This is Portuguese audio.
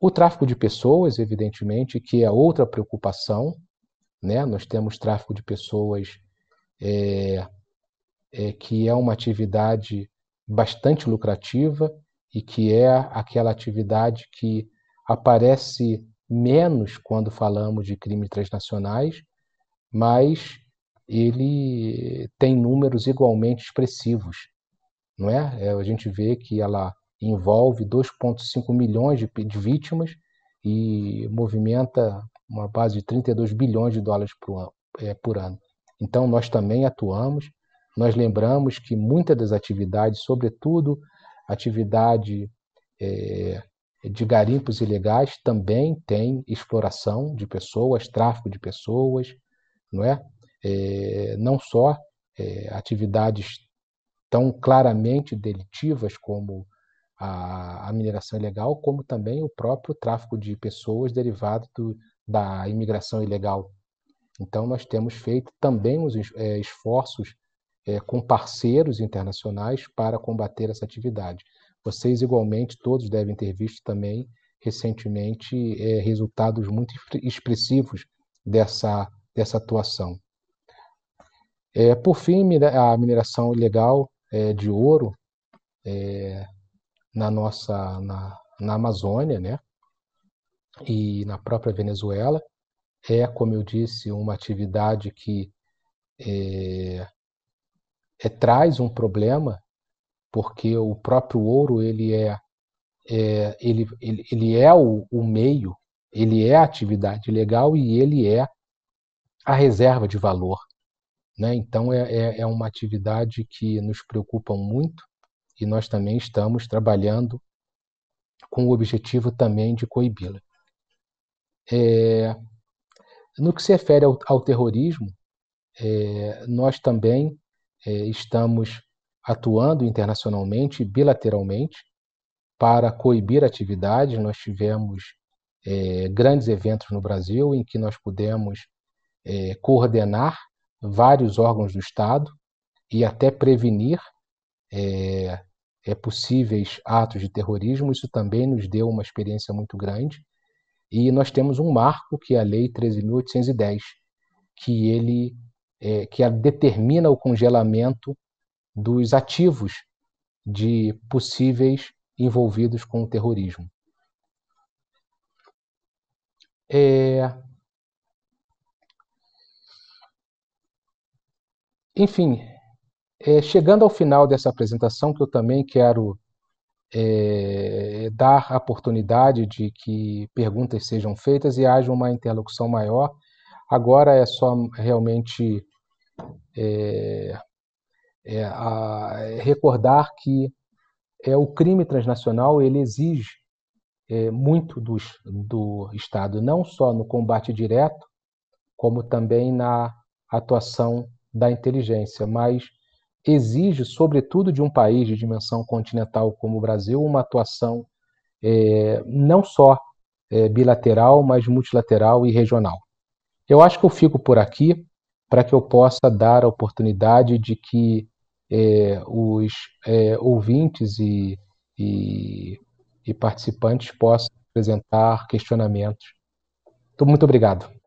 O tráfico de pessoas, evidentemente, que é outra preocupação. Né? Nós temos tráfico de pessoas é, é, que é uma atividade bastante lucrativa e que é aquela atividade que aparece menos quando falamos de crimes transnacionais, mas ele tem números igualmente expressivos, não é? é a gente vê que ela envolve 2,5 milhões de, de vítimas e movimenta uma base de 32 bilhões de dólares por ano, é, por ano. Então, nós também atuamos, nós lembramos que muitas das atividades, sobretudo atividade é, de garimpos ilegais, também tem exploração de pessoas, tráfico de pessoas, não é? é não só é, atividades tão claramente delitivas como a, a mineração ilegal, como também o próprio tráfico de pessoas derivado do, da imigração ilegal. Então, nós temos feito também os é, esforços é, com parceiros internacionais para combater essa atividade. Vocês, igualmente, todos devem ter visto também, recentemente, é, resultados muito expressivos dessa, dessa atuação. por fim, a mineração ilegal de ouro na nossa na, na Amazônia, né? E na própria Venezuela é, como eu disse, uma atividade que é, é, traz um problema, porque o próprio ouro ele é, é ele, ele, ele, é o, o, meio, ele é a atividade legal e ele é a reserva de valor. Né? Então é, é, é uma atividade que nos preocupa muito e nós também estamos trabalhando com o objetivo também de coibi-la. É, no que se refere ao, ao terrorismo, é, nós também é, estamos atuando internacionalmente, bilateralmente, para coibir atividades. Nós tivemos é, grandes eventos no Brasil em que nós pudemos é, coordenar vários órgãos do Estado e até prevenir é, é, possíveis atos de terrorismo. Isso também nos deu uma experiência muito grande. E nós temos um marco, que é a Lei 13.810, que ele é, que determina o congelamento dos ativos de possíveis envolvidos com o terrorismo. É... Enfim, é, chegando ao final dessa apresentação, que eu também quero é, dar a oportunidade de que perguntas sejam feitas e haja uma interlocução maior. Agora é só realmente é, é a, recordar que é, o crime transnacional ele exige é, muito do, do Estado, não só no combate direto, como também na atuação da inteligência, mas exige, sobretudo de um país de dimensão continental como o Brasil, uma atuação é, não só é, bilateral, mas multilateral e regional. Eu acho que eu fico por aqui para que eu possa dar a oportunidade de que é, os é, ouvintes e, e, e participantes possam apresentar questionamentos. muito obrigado.